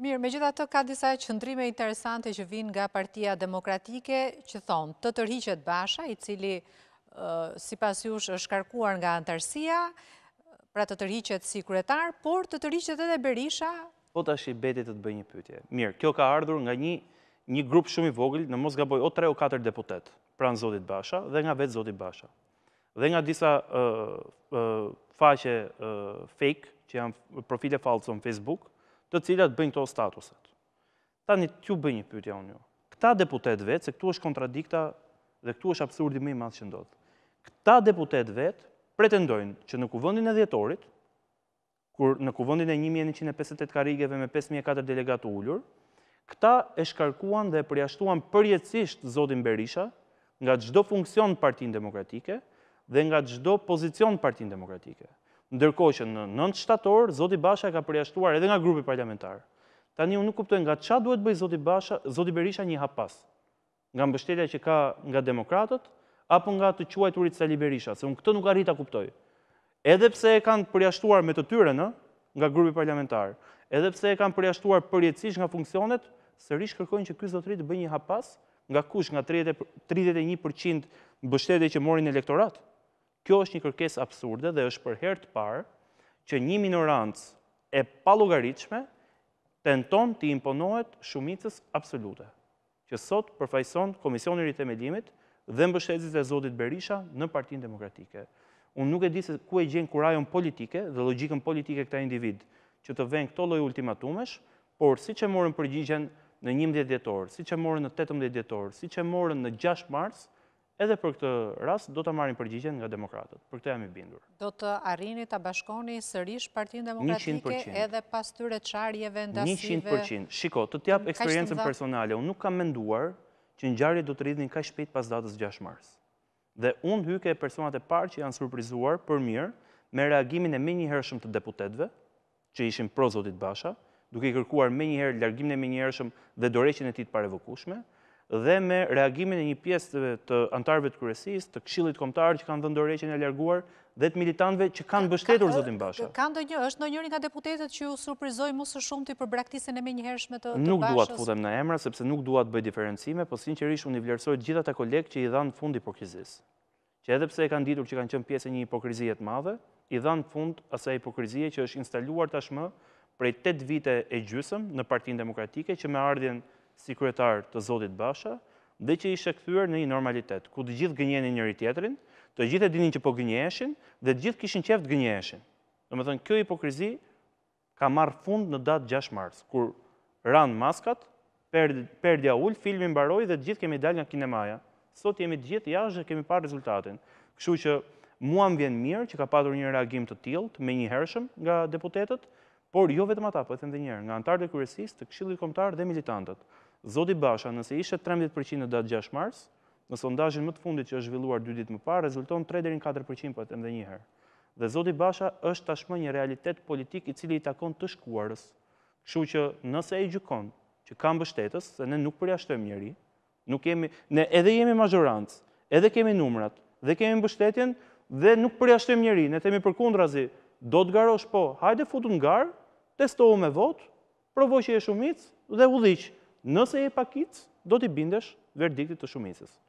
Mirë, me gjitha të ka disa qëndrime interesante që vinë nga partia demokratike, që thonë të tërhiqet basha, i cili si pas jush është karkuar nga antarësia, pra të tërhiqet si kuretar, por të tërhiqet edhe berisha. Po të ashtë i beti të të bëjnë një pytje. Mirë, kjo ka ardhur nga një grup shumë i voglë në mos boj o 3 o 4 deputet, pra në Zotit Basha dhe nga vetë Zotit Basha. Dhe nga disa faqe fake, që janë profile falso në Facebook, të cilat bëjnë këto statuset. Ta një t'ju bëjnë një pytja unë ju. Këta deputet vetë, se këtu është kontradikta dhe këtu është absurdi me i madhë që ndodhë. Këta deputet vetë pretendojnë që në kuvëndin e djetorit, kur në kuvëndin e 1158 karigeve me 5004 delegatë ullur, këta e shkarkuan dhe përjashtuan përjetësisht Zodin Berisha nga gjdo funksion partin demokratike dhe nga gjdo pozicion partin demokratike ndërkohë që në nëndë shtatorë, Zoti Basha ka përjashtuar edhe nga grupi parlamentarë. Tani unë nuk kuptojnë nga qa duhet bëjë Zoti Basha, Zoti Berisha një hapas, nga mbështetja që ka nga demokratët, apo nga të quaj turit Sali Berisha, se unë këtë nuk arrita kuptoj. Edhepse e kanë përjashtuar me të tyre në, nga grupi parlamentarë, edhepse e kanë përjashtuar përjetësish nga funksionet, sërish kërkojnë që kësë do të bëjë një hapas, nga kush, nga 31% mbështetje që morin elektoratë. Kjo është një kërkes absurde dhe është për hertë parë që një minorancë e palogaritshme tenton të imponohet shumicës absolute, që sot përfajson Komisionin i Themelimit dhe mbështetjes e Zotit Berisha në Partinë Demokratike. Unë nuk e di se ku e gjen kurajon politike dhe logjikën politike këta individ që të vënë këto lloj ultimatumesh, por siç e morën përgjigjen në 11 dhjetor, siç e morën në 18 dhjetor, siç e morën në 6 mars, Edhe për këtë rast do të marrin përgjigjen nga demokratët. Për këtë jam i bindur. Do të arrini të bashkoni sërish partinë demokratike edhe pas tyre në ndasive... 100%. Shiko, të tjap mm, eksperiencën personale. Unë nuk kam menduar që në gjarje do të rridhin ka shpejt pas datës 6 mars. Dhe unë hyke e personat e parë që janë surprizuar për mirë me reagimin e me të deputetve, që ishim prozotit basha, duke i kërkuar me njëherë largimin e me dhe doreqin e ti të parevëkushme, dhe me reagimin e një pjesë të antarëve të kryesisë, të këshillit kombëtar që kanë dhënë dorëheqjen e larguar dhe të militantëve që kanë mbështetur zotin Basha. Ka ndonjë është ndonjëri nga deputetët që ju surprizoi më së shumti për braktisjen e menjëhershme të, të Bashës? Nuk dua të futem në emra sepse nuk dua të bëj diferencime, por sinqerisht unë i vlerësoj të gjithat ata koleg që i dhanë fund hipokrizisë. Që edhe pse e kanë ditur që kanë qenë pjesë e një hipokrizie të madhe, i dhanë fund asaj hipokrizie që është instaluar tashmë prej 8 vite e gjysmë në Partinë Demokratike që me ardhjën si kryetar të Zotit Basha, dhe që ishe këthyër në një normalitet, ku të gjithë gënjeni njëri tjetërin, të gjithë e dinin që po gënjeshin, dhe të gjithë kishin qeftë gënjeshin. Në më thënë, kjo hipokrizi ka marrë fund në datë 6 mars, kur ranë maskat, perdja ullë, filmin mbaroj dhe të gjithë kemi dalë nga kinemaja. Sot jemi të gjithë jashtë dhe kemi parë rezultatin. Këshu që mua më mirë që ka patur një reagim të tilt me një hershëm nga deputetet, por jo vetëm ata, po e thëmë dhe njerë, nga antarë dhe kërësis, të këshillit komtarë dhe militantët. Zoti Basha, nëse ishte 13% në datë 6 mars, në sondajin më të fundit që është zhvilluar 2 dit më parë, rezulton 3-4% për po të dhe njëherë. Dhe Zoti Basha është tashmë një realitet politik i cili i takon të shkuarës, shu që nëse e gjukon që kam bështetës, se ne nuk përjashtojmë njëri, nuk ne edhe jemi majorantës, edhe kemi numrat, dhe kemi bështetjen, dhe nuk përjashtojmë njëri, ne temi për do të garosh po, hajde futu në garë, testohu me votë, provoj e shumicë dhe u dhiqë, nëse e pakic, do t'i bindesh verdiktit të shumisës.